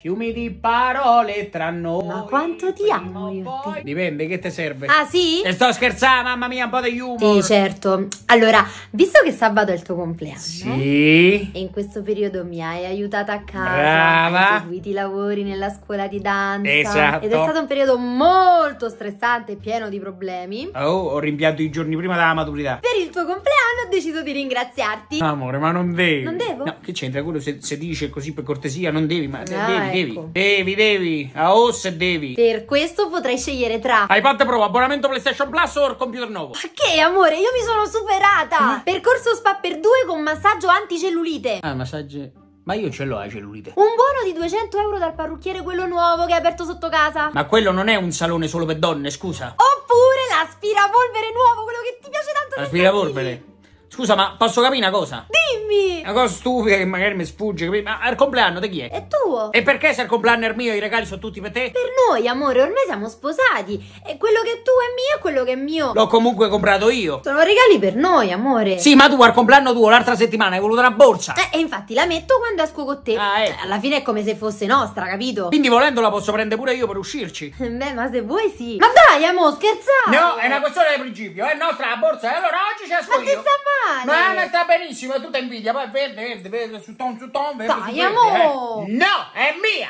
Fiumi di parole tra noi. Ma quanto ti amo io te. Dipende, che ti serve? Ah, sì? E eh, sto scherzando, mamma mia, un po' di humor. Sì, certo. Allora, visto che sabato è il tuo compleanno. Sì. E in questo periodo mi hai aiutata a casa. Brava. Hai seguito i lavori nella scuola di danza. Esatto. Ed è stato un periodo molto stressante e pieno di problemi. Oh, ho rimpianto i giorni prima della maturità. Per il tuo compleanno Milano ho deciso di ringraziarti. Amore, ma non devi. Non devo? No, che c'entra quello se, se, dice così per cortesia, non devi, ma no, ah, devi, ecco. devi. Devi, devi. A ah, se devi. Per questo potrai scegliere tra iPad Pro, abbonamento PlayStation Plus o computer nuovo. Ma che amore, io mi sono superata. Mm. Percorso spa per due con massaggio anticellulite. Ah, massaggio ma io ce l'ho ai eh, cellulite. Un buono di 200 euro dal parrucchiere, quello nuovo che hai aperto sotto casa. Ma quello non è un salone solo per donne, scusa. Oppure l'aspirapolvere nuovo, quello che ti piace tanto. L'aspirapolvere? Scusa, ma posso capire una cosa? Dimmi! Una cosa stupida che magari mi sfugge, ma il compleanno di chi è? È tuo! E perché se il compleanno è mio i regali sono tutti per te? Per noi, amore, ormai siamo sposati. E quello che tu è mio e quello che è mio. L'ho comunque comprato io. Sono regali per noi, amore. Sì, ma tu al compleanno tuo l'altra settimana hai voluto una borsa. Eh, e infatti la metto quando esco con te. Ah, ecco. Alla fine è come se fosse nostra, capito? Quindi volendola posso prendere pure io per uscirci. Beh, ma se vuoi sì. Ma dai, amore, scherzate! No, è una questione di principio, eh. è nostra la borsa e allora oggi ci esco ma io. Ma male. Ma sta benissimo, tu ti invidia, poi verde, verde, verde, su ton, su ton, verde, Dai, su verde. amore. Eh. No, è mia.